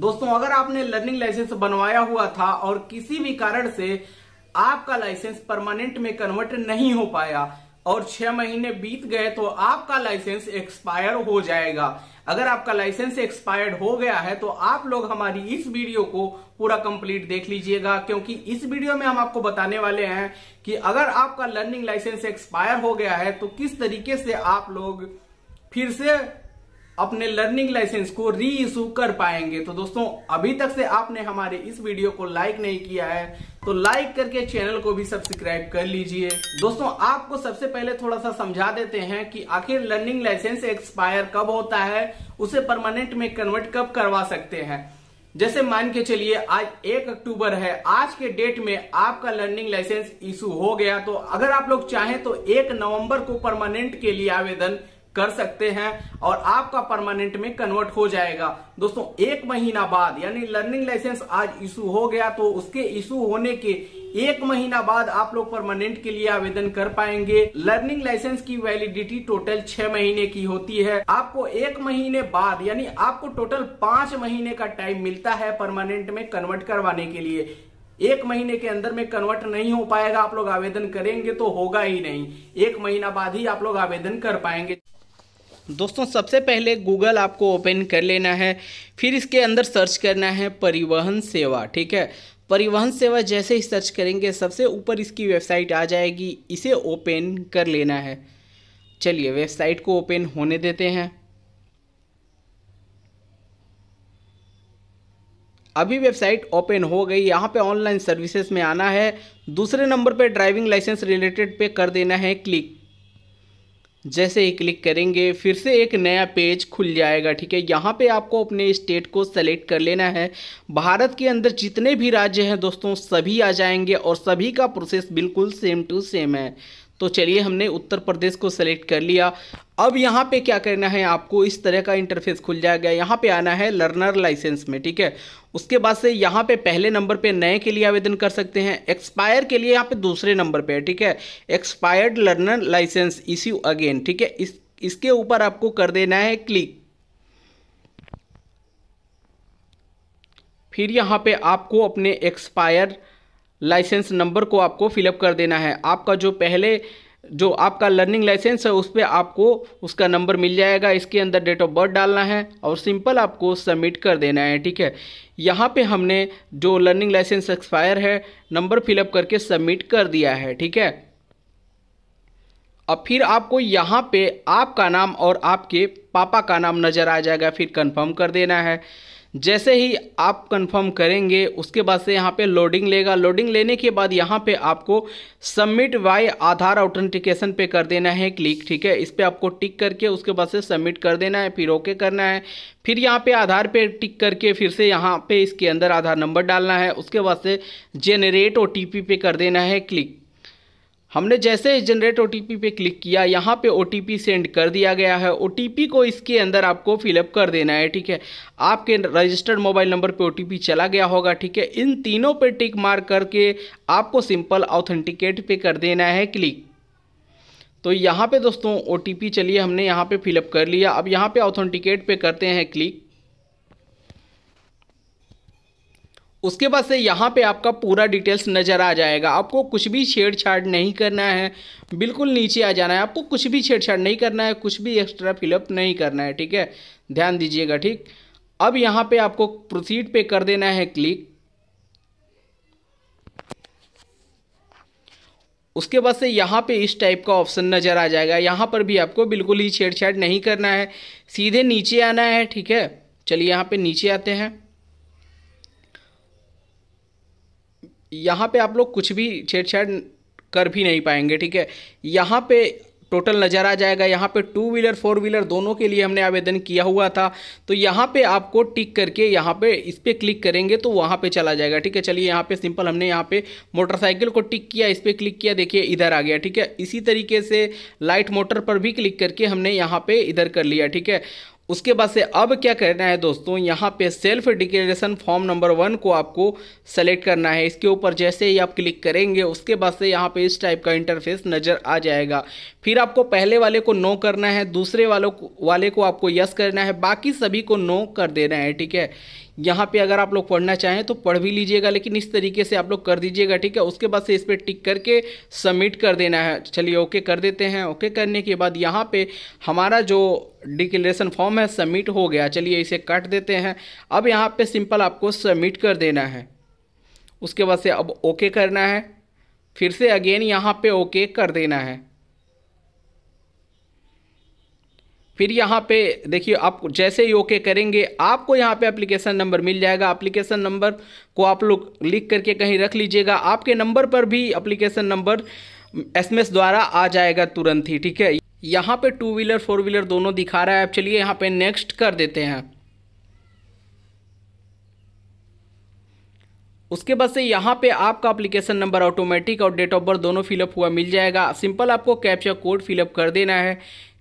दोस्तों अगर आपने लर्निंग लाइसेंस बनवाया हुआ था और किसी भी कारण से आपका लाइसेंस परमानेंट में कन्वर्ट नहीं हो पाया और छह महीने बीत गए तो आपका लाइसेंस एक्सपायर हो जाएगा अगर आपका लाइसेंस एक्सपायर्ड हो गया है तो आप लोग हमारी इस वीडियो को पूरा कंप्लीट देख लीजिएगा क्योंकि इस वीडियो में हम आपको बताने वाले हैं कि अगर आपका लर्निंग लाइसेंस एक्सपायर हो गया है तो किस तरीके से आप लोग फिर से अपने लर्निंग लाइसेंस को री इशू कर पाएंगे तो दोस्तों अभी तक से आपने हमारे इस वीडियो को लाइक नहीं किया है तो लाइक करके चैनल को भी सब्सक्राइब कर लीजिए दोस्तों आपको सबसे पहले थोड़ा सा समझा देते हैं कि आखिर लर्निंग लाइसेंस एक्सपायर कब होता है उसे परमानेंट में कन्वर्ट कब करवा सकते हैं जैसे मान के चलिए आज एक अक्टूबर है आज के डेट में आपका लर्निंग लाइसेंस इशू हो गया तो अगर आप लोग चाहें तो एक नवंबर को परमानेंट के लिए आवेदन कर सकते हैं और आपका परमानेंट में कन्वर्ट हो जाएगा दोस्तों एक महीना बाद यानी लर्निंग लाइसेंस आज इशू हो गया तो उसके इशू होने के एक महीना बाद आप लोग परमानेंट के लिए आवेदन कर पाएंगे लर्निंग लाइसेंस की वैलिडिटी टोटल छह महीने की होती है आपको एक महीने बाद यानी आपको टोटल पांच महीने का टाइम मिलता है परमानेंट में कन्वर्ट करवाने के लिए एक महीने के अंदर में कन्वर्ट नहीं हो पाएगा आप लोग आवेदन करेंगे तो होगा ही नहीं एक महीना बाद ही आप लोग आवेदन कर पाएंगे दोस्तों सबसे पहले गूगल आपको ओपन कर लेना है फिर इसके अंदर सर्च करना है परिवहन सेवा ठीक है परिवहन सेवा जैसे ही सर्च करेंगे सबसे ऊपर इसकी वेबसाइट आ जाएगी इसे ओपन कर लेना है चलिए वेबसाइट को ओपन होने देते हैं अभी वेबसाइट ओपन हो गई यहाँ पे ऑनलाइन सर्विसेज में आना है दूसरे नंबर पे ड्राइविंग लाइसेंस रिलेटेड पे कर देना है क्लिक जैसे ही क्लिक करेंगे फिर से एक नया पेज खुल जाएगा ठीक है यहाँ पे आपको अपने स्टेट को सेलेक्ट कर लेना है भारत के अंदर जितने भी राज्य हैं दोस्तों सभी आ जाएंगे और सभी का प्रोसेस बिल्कुल सेम टू सेम है तो चलिए हमने उत्तर प्रदेश को सेलेक्ट कर लिया अब यहाँ पे क्या करना है आपको इस तरह का इंटरफेस खुल जाएगा यहाँ पे आना है लर्नर लाइसेंस में ठीक है उसके बाद से यहाँ पे पहले नंबर पे नए के लिए आवेदन कर सकते हैं एक्सपायर के लिए यहाँ पे दूसरे नंबर पे ठीक है expired learner licence issue again ठीक है इस इसके ऊपर आपको कर देना है क्लिक फिर यहाँ पे आपको अपने एक्सपायर लाइसेंस नंबर को आपको फिलअप कर देना है आपका जो पहले जो आपका लर्निंग लाइसेंस है उस पर आपको उसका नंबर मिल जाएगा इसके अंदर डेट ऑफ बर्थ डालना है और सिंपल आपको सबमिट कर देना है ठीक है यहाँ पे हमने जो लर्निंग लाइसेंस एक्सपायर है नंबर फिलअप करके सबमिट कर दिया है ठीक है अब फिर आपको यहाँ पे आपका नाम और आपके पापा का नाम नज़र आ जाएगा फिर कंफर्म कर देना है जैसे ही आप कंफर्म करेंगे उसके बाद से यहाँ पे लोडिंग लेगा लोडिंग लेने के बाद यहाँ पे आपको सबमिट बाय आधार ऑथेंटिकेशन पे कर देना है क्लिक ठीक है इस पर आपको टिक करके उसके बाद से सबमिट कर देना है फिर ओके करना है फिर यहाँ पे आधार पे टिक करके फिर से यहाँ पे इसके अंदर आधार नंबर डालना है उसके बाद से जेनरेट ओ पे कर देना है क्लिक हमने जैसे ही जनरेट ओ पे क्लिक किया यहाँ पे ओ सेंड कर दिया गया है ओ को इसके अंदर आपको फिलअप कर देना है ठीक है आपके रजिस्टर्ड मोबाइल नंबर पे ओ चला गया होगा ठीक है इन तीनों पे टिक मार करके आपको सिंपल ऑथेंटिकेट पे कर देना है क्लिक तो यहाँ पे दोस्तों ओ चलिए हमने यहाँ पे फिलअप कर लिया अब यहाँ पे ऑथेंटिकेट पे करते हैं क्लिक उसके बाद से यहाँ पे आपका पूरा डिटेल्स नज़र आ जाएगा आपको कुछ भी छेड़छाड़ नहीं करना है बिल्कुल नीचे आ जाना है आपको कुछ भी छेड़छाड़ नहीं करना है कुछ भी एक्स्ट्रा फिलअप नहीं करना है ठीक है ध्यान दीजिएगा ठीक अब यहाँ पे आपको प्रोसीड पे कर देना है क्लिक उसके बाद से यहाँ पे इस टाइप का ऑप्शन नज़र आ जाएगा यहाँ पर भी आपको बिल्कुल ही छेड़छाड़ नहीं करना है सीधे नीचे आना है ठीक है चलिए यहाँ पे नीचे आते हैं यहाँ पे आप लोग कुछ भी छेड़छाड़ कर भी नहीं पाएंगे ठीक है यहाँ पे टोटल नज़र आ जाएगा यहाँ पे टू व्हीलर फोर व्हीलर दोनों के लिए हमने आवेदन किया हुआ था तो यहाँ पे आपको टिक करके यहाँ पे इस पर क्लिक करेंगे तो वहाँ पे चला जाएगा ठीक है चलिए यहाँ पे सिंपल हमने यहाँ पे मोटरसाइकिल को टिक किया इस पर क्लिक किया देखिए इधर आ गया ठीक है इसी तरीके से लाइट मोटर पर भी क्लिक करके हमने यहाँ पर इधर कर लिया ठीक है उसके बाद से अब क्या करना है दोस्तों यहाँ पे self declaration form number one को आपको सेलेक्ट करना है इसके ऊपर जैसे ही आप क्लिक करेंगे उसके बाद से यहाँ पे इस टाइप का इंटरफेस नज़र आ जाएगा फिर आपको पहले वाले को नो करना है दूसरे वालों वाले को आपको यस करना है बाकी सभी को नो कर देना है ठीक है यहाँ पे अगर आप लोग पढ़ना चाहें तो पढ़ भी लीजिएगा लेकिन इस तरीके से आप लोग कर दीजिएगा ठीक है उसके बाद से इस पर टिक करके सबमिट कर देना है चलिए ओके कर देते हैं ओके करने के बाद यहाँ पे हमारा जो डिक्लेरेशन फॉर्म है सबमिट हो गया चलिए इसे काट देते हैं अब यहाँ पे सिंपल आपको सबमिट कर देना है उसके बाद से अब ओके करना है फिर से अगेन यहाँ पर ओके कर देना है फिर यहाँ पे देखिए आप जैसे ही ओके करेंगे आपको यहाँ पे एप्लीकेशन नंबर मिल जाएगा एप्लीकेशन नंबर को आप लोग लिख करके कहीं रख लीजिएगा आपके नंबर पर भी एप्लीकेशन नंबर एसएमएस द्वारा आ जाएगा तुरंत ही ठीक है यहाँ पे टू व्हीलर फोर व्हीलर दोनों दिखा रहा है आप चलिए यहाँ पे नेक्स्ट कर देते हैं उसके बाद से यहाँ पे आपका एप्लीकेशन नंबर ऑटोमेटिक और डेट ऑफ बर्थ दोनों फिलअप हुआ मिल जाएगा सिंपल आपको कैप्चा कोड फिलअप कर देना है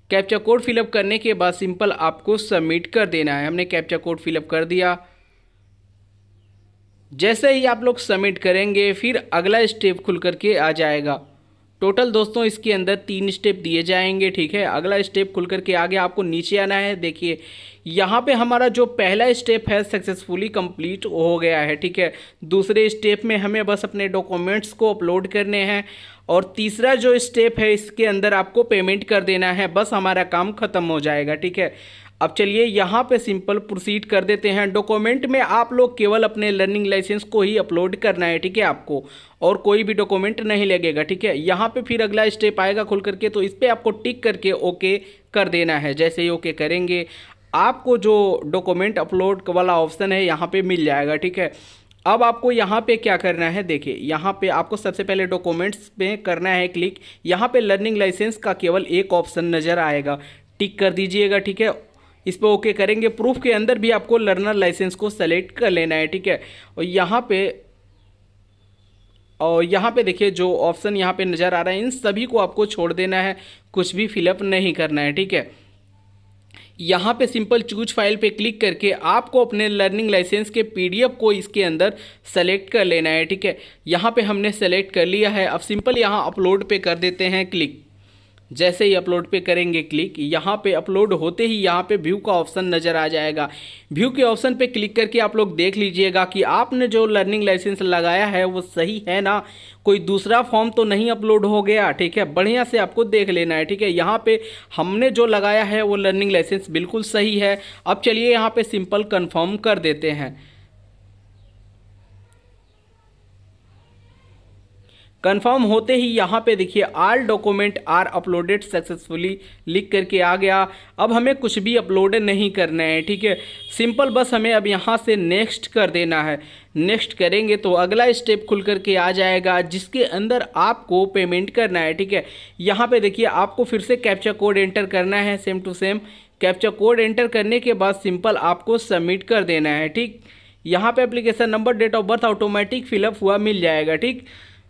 कैप्चा कोड फिलअप करने के बाद सिंपल आपको सबमिट कर देना है हमने कैप्चा कोड फिलअप कर दिया जैसे ही आप लोग सबमिट करेंगे फिर अगला स्टेप खुल करके आ जाएगा टोटल दोस्तों इसके अंदर तीन स्टेप दिए जाएंगे ठीक है अगला स्टेप खुल करके आगे आपको नीचे आना है देखिए यहाँ पे हमारा जो पहला स्टेप है सक्सेसफुली कंप्लीट हो गया है ठीक है दूसरे स्टेप में हमें बस अपने डॉक्यूमेंट्स को अपलोड करने हैं और तीसरा जो स्टेप है इसके अंदर आपको पेमेंट कर देना है बस हमारा काम ख़त्म हो जाएगा ठीक है अब चलिए यहाँ पे सिंपल प्रोसीड कर देते हैं डॉक्यूमेंट में आप लोग केवल अपने लर्निंग लाइसेंस को ही अपलोड करना है ठीक है आपको और कोई भी डॉक्यूमेंट नहीं लगेगा ठीक है यहाँ पे फिर अगला स्टेप आएगा खुल करके तो इस पर आपको टिक करके ओके कर देना है जैसे ही ओके करेंगे आपको जो डॉक्यूमेंट अपलोड वाला ऑप्शन है यहाँ पर मिल जाएगा ठीक है अब आपको यहाँ पे क्या करना है देखिए यहाँ पे आपको सबसे पहले डॉक्यूमेंट्स पे करना है क्लिक यहाँ पे लर्निंग लाइसेंस का केवल एक ऑप्शन नज़र आएगा टिक कर दीजिएगा ठीक है इस पर ओके करेंगे प्रूफ के अंदर भी आपको लर्नर लाइसेंस को सेलेक्ट कर लेना है ठीक है और यहाँ पे और यहाँ पे देखिए जो ऑप्शन यहाँ पे नज़र आ रहा है इन सभी को आपको छोड़ देना है कुछ भी फिलअप नहीं करना है ठीक है यहाँ पे सिंपल चूज फाइल पे क्लिक करके आपको अपने लर्निंग लाइसेंस के पीडीएफ को इसके अंदर सेलेक्ट कर लेना है ठीक है यहाँ पे हमने सेलेक्ट कर लिया है अब सिंपल यहाँ अपलोड पे कर देते हैं क्लिक जैसे ही अपलोड पे करेंगे क्लिक यहाँ पे अपलोड होते ही यहाँ पे व्यू का ऑप्शन नज़र आ जाएगा व्यू के ऑप्शन पे क्लिक करके आप लोग देख लीजिएगा कि आपने जो लर्निंग लाइसेंस लगाया है वो सही है ना कोई दूसरा फॉर्म तो नहीं अपलोड हो गया ठीक है बढ़िया से आपको देख लेना है ठीक है यहाँ पे हमने जो लगाया है वो लर्निंग लाइसेंस बिल्कुल सही है अब चलिए यहाँ पर सिंपल कन्फर्म कर देते हैं कंफर्म होते ही यहाँ पे देखिए all document are uploaded successfully लिख करके आ गया अब हमें कुछ भी अपलोड नहीं करना है ठीक है सिंपल बस हमें अब यहाँ से नेक्स्ट कर देना है नेक्स्ट करेंगे तो अगला स्टेप खुल करके आ जाएगा जिसके अंदर आपको पेमेंट करना है ठीक है यहाँ पे देखिए आपको फिर से कैप्चा कोड एंटर करना है same to same captcha code enter करने के बाद सिंपल आपको सबमिट कर देना है ठीक यहाँ पे application number date of birth automatic fill up हुआ मिल जाएगा ठीक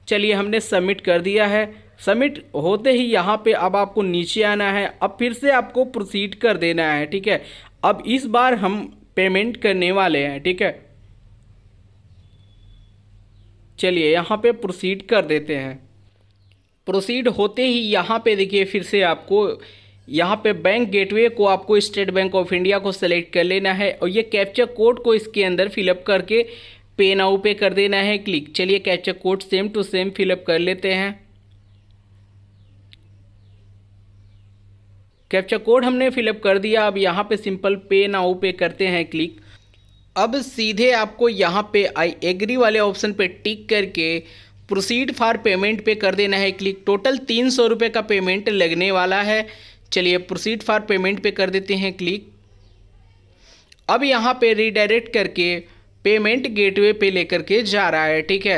चलिए हमने सबमिट कर दिया है सबमिट होते ही यहाँ पे अब आपको नीचे आना है अब फिर से आपको प्रोसीड कर देना है ठीक है अब इस बार हम पेमेंट करने वाले हैं ठीक है चलिए यहाँ पे प्रोसीड कर देते हैं प्रोसीड होते ही यहाँ पे देखिए फिर से आपको यहाँ पे बैंक गेटवे को आपको स्टेट बैंक ऑफ इंडिया को सेलेक्ट कर लेना है और ये कैप्चर कोड को इसके अंदर फिलअप करके पे नाउ पे कर देना है क्लिक चलिए captcha code same to same fill up कर लेते हैं कैप्चा कोड हमने फिलअप कर दिया अब यहाँ पे सिंपल पे नाउ पे करते हैं क्लिक अब सीधे आपको यहाँ पे आई एग्री वाले ऑप्शन पे टिक करके प्रोसीड फॉर पेमेंट पे कर देना है क्लिक टोटल तीन सौ रुपये का पेमेंट लगने वाला है चलिए प्रोसीड फॉर पेमेंट पे कर देते हैं क्लिक अब यहाँ पे रिडायरेक्ट करके पेमेंट गेटवे पे लेकर के जा रहा है ठीक है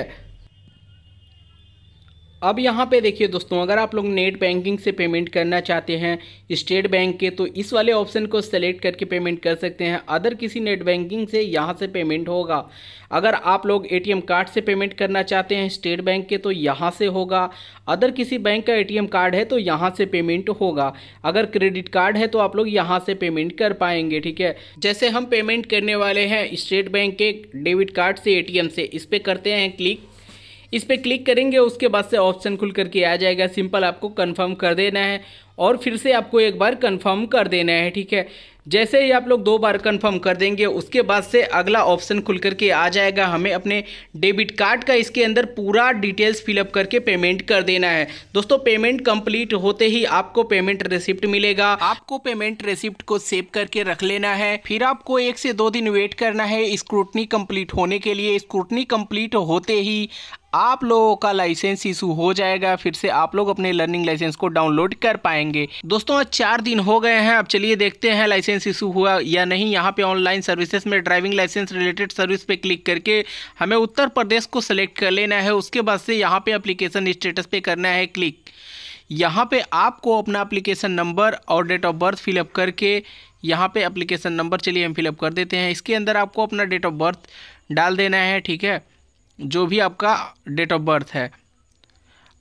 अब यहाँ पे देखिए दोस्तों अगर आप लोग नेट बैंकिंग से पेमेंट करना चाहते हैं स्टेट बैंक के तो इस वाले ऑप्शन को सेलेक्ट करके पेमेंट कर सकते हैं अदर किसी नेट बैंकिंग से यहाँ से पेमेंट होगा अगर आप लोग एटीएम कार्ड से पेमेंट करना चाहते हैं स्टेट बैंक के तो यहाँ से होगा अदर किसी बैंक का एटीएम कार्ड है तो यहाँ से पेमेंट होगा अगर क्रेडिट कार्ड है तो आप लोग यहाँ से पेमेंट कर पाएंगे ठीक है जैसे हम पेमेंट करने वाले हैं स्टेट बैंक के डेबिट कार्ड से ए से इस पर करते हैं क्लिक इस पर क्लिक करेंगे उसके बाद से ऑप्शन खुल करके आ जाएगा सिंपल आपको कन्फर्म कर देना है और फिर से आपको एक बार कन्फर्म कर देना है ठीक है जैसे ही आप लोग दो बार कंफर्म कर देंगे उसके बाद से अगला ऑप्शन खुल करके आ जाएगा हमें अपने डेबिट कार्ड का इसके अंदर पूरा डिटेल्स फिलअप करके पेमेंट कर देना है दोस्तों पेमेंट कंप्लीट होते ही आपको पेमेंट रिसिप्ट मिलेगा आपको पेमेंट रिसिप्ट को सेव करके रख लेना है फिर आपको एक से दो दिन वेट करना है स्क्रूटनी कम्प्लीट होने के लिए स्क्रूटनी कम्प्लीट होते ही आप लोगों का लाइसेंस इशू हो जाएगा फिर से आप लोग अपने लर्निंग लाइसेंस को डाउनलोड कर पाएंगे दोस्तों आज चार दिन हो गए हैं अब चलिए देखते हैं लाइसेंस इशू हुआ या नहीं यहाँ पे ऑनलाइन सर्विसेज में ड्राइविंग लाइसेंस रिलेटेड सर्विस पे क्लिक करके हमें उत्तर प्रदेश को सेलेक्ट कर लेना है उसके बाद से यहाँ पर अप्लीकेशन स्टेटस पे करना है क्लिक यहाँ पर आपको अपना अप्लीकेशन नंबर और डेट ऑफ बर्थ फिलअप करके यहाँ पर अप्लीकेशन नंबर चलिए हम फिलअप कर देते हैं इसके अंदर आपको अपना डेट ऑफ बर्थ डाल देना है ठीक है जो भी आपका डेट ऑफ बर्थ है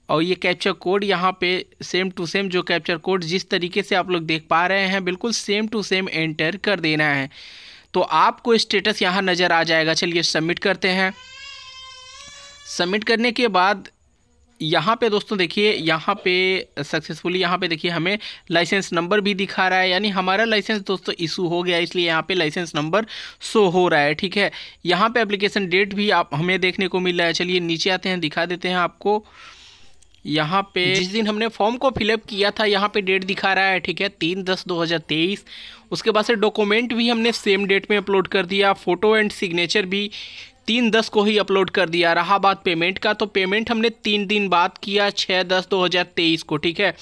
और ये कैप्चर कोड यहाँ पे सेम टू सेम जो कैप्चर कोड जिस तरीके से आप लोग देख पा रहे हैं बिल्कुल सेम टू सेम एंटर कर देना है तो आपको स्टेटस यहाँ नज़र आ जाएगा चलिए सबमिट करते हैं सबमिट करने के बाद यहाँ पे दोस्तों देखिए यहाँ पे सक्सेसफुली यहाँ पे देखिए हमें लाइसेंस नंबर भी दिखा रहा है यानी हमारा लाइसेंस दोस्तों इशू हो गया इसलिए यहाँ पे लाइसेंस नंबर शो हो रहा है ठीक है यहाँ पे एप्लीकेशन डेट भी आप हमें देखने को मिल रहा है चलिए नीचे आते हैं दिखा देते हैं आपको यहाँ पे जिस दिन हमने फॉर्म को फिलअप किया था यहाँ पे डेट दिखा रहा है ठीक है तीन दस दो हज़ार तेईस उसके बाद से डॉक्यूमेंट भी हमने सेम डेट में अपलोड कर दिया फ़ोटो एंड सिग्नेचर भी तीन दस को ही अपलोड कर दिया रहा बात पेमेंट का तो पेमेंट हमने तीन दिन बाद किया छः दस दो हज़ार तेईस को ठीक है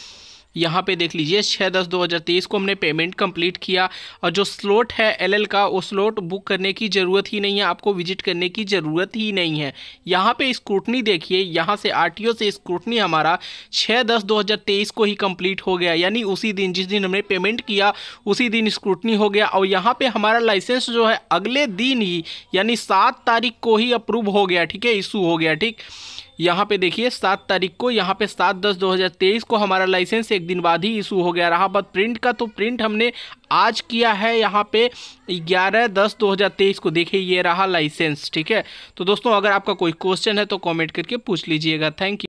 यहाँ पे देख लीजिए छः दस दो हज़ार तेईस को हमने पेमेंट कंप्लीट किया और जो स्लॉट है एलएल का वो स्लॉट बुक करने की ज़रूरत ही नहीं है आपको विजिट करने की ज़रूरत ही नहीं है यहाँ पे स्क्रूटनी देखिए यहाँ से आरटीओ से स्क्रूटनी हमारा छः दस दो हज़ार तेईस को ही कंप्लीट हो गया यानी उसी दिन जिस दिन हमने पेमेंट किया उसी दिन स्क्रूटनी हो गया और यहाँ पर हमारा लाइसेंस जो है अगले दिन ही यानी सात तारीख को ही अप्रूव हो गया ठीक है इशू हो गया ठीक यहाँ पे देखिए सात तारीख को यहाँ पे सात दस दो हज़ार तेईस को हमारा लाइसेंस एक दिन बाद ही इशू हो गया रहा बट प्रिंट का तो प्रिंट हमने आज किया है यहाँ पे ग्यारह दस दो हज़ार तेईस को देखिए ये रहा लाइसेंस ठीक है तो दोस्तों अगर आपका कोई क्वेश्चन है तो कॉमेंट करके पूछ लीजिएगा थैंक यू